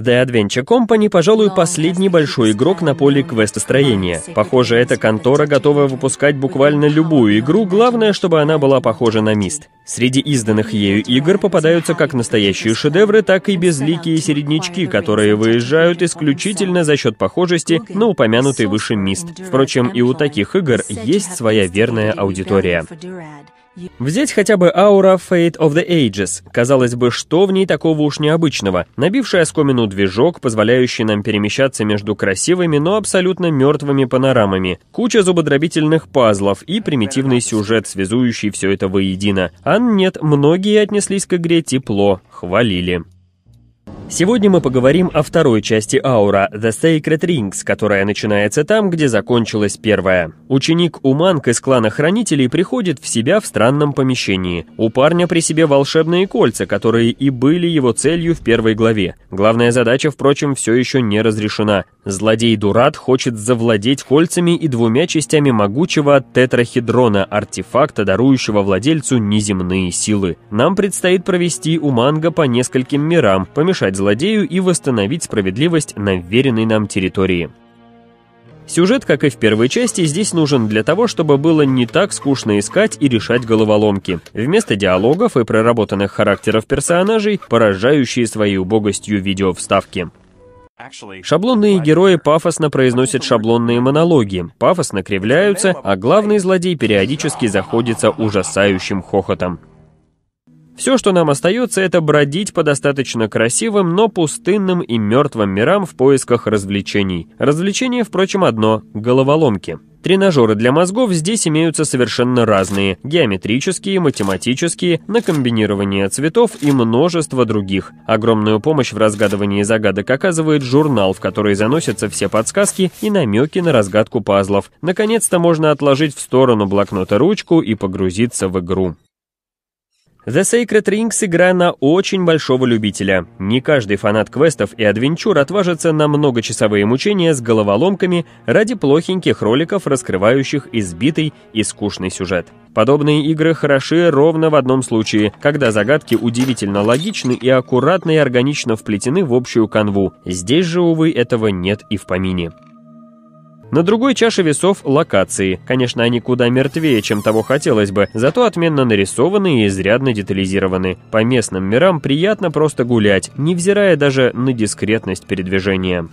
The Adventure Company, пожалуй, последний большой игрок на поле квестостроения. Похоже, эта контора готова выпускать буквально любую игру, главное, чтобы она была похожа на Мист. Среди изданных ею игр попадаются как настоящие шедевры, так и безликие середнячки, которые выезжают исключительно за счет похожести на упомянутый выше Мист. Впрочем, и у таких игр есть своя верная аудитория. Взять хотя бы аура Fate of the Ages. Казалось бы, что в ней такого уж необычного? Набивший оскомину движок, позволяющий нам перемещаться между красивыми, но абсолютно мертвыми панорамами, куча зубодробительных пазлов и примитивный сюжет, связующий все это воедино. А нет, многие отнеслись к игре тепло, хвалили. Сегодня мы поговорим о второй части аура «The Sacred Rings», которая начинается там, где закончилась первая. Ученик Уманг из клана Хранителей приходит в себя в странном помещении. У парня при себе волшебные кольца, которые и были его целью в первой главе. Главная задача, впрочем, все еще не разрешена. Злодей Дурат хочет завладеть кольцами и двумя частями могучего тетрахедрона, артефакта, дарующего владельцу неземные силы. Нам предстоит провести у Манго по нескольким мирам, помешать злодею и восстановить справедливость на веренной нам территории. Сюжет, как и в первой части, здесь нужен для того, чтобы было не так скучно искать и решать головоломки. Вместо диалогов и проработанных характеров персонажей, поражающие своей убогостью видеовставки. Шаблонные герои пафосно произносят шаблонные монологи, пафосно кривляются, а главный злодей периодически заходится ужасающим хохотом. Все, что нам остается, это бродить по достаточно красивым, но пустынным и мертвым мирам в поисках развлечений. Развлечение, впрочем, одно — головоломки — Тренажеры для мозгов здесь имеются совершенно разные – геометрические, математические, на комбинирование цветов и множество других. Огромную помощь в разгадывании загадок оказывает журнал, в который заносятся все подсказки и намеки на разгадку пазлов. Наконец-то можно отложить в сторону блокнота ручку и погрузиться в игру. The Sacred Rings — игра на очень большого любителя. Не каждый фанат квестов и адвенчур отважится на многочасовые мучения с головоломками ради плохеньких роликов, раскрывающих избитый и скучный сюжет. Подобные игры хороши ровно в одном случае, когда загадки удивительно логичны и аккуратно и органично вплетены в общую канву. Здесь же, увы, этого нет и в помине. На другой чаше весов – локации. Конечно, они куда мертвее, чем того хотелось бы, зато отменно нарисованы и изрядно детализированы. По местным мирам приятно просто гулять, невзирая даже на дискретность передвижения.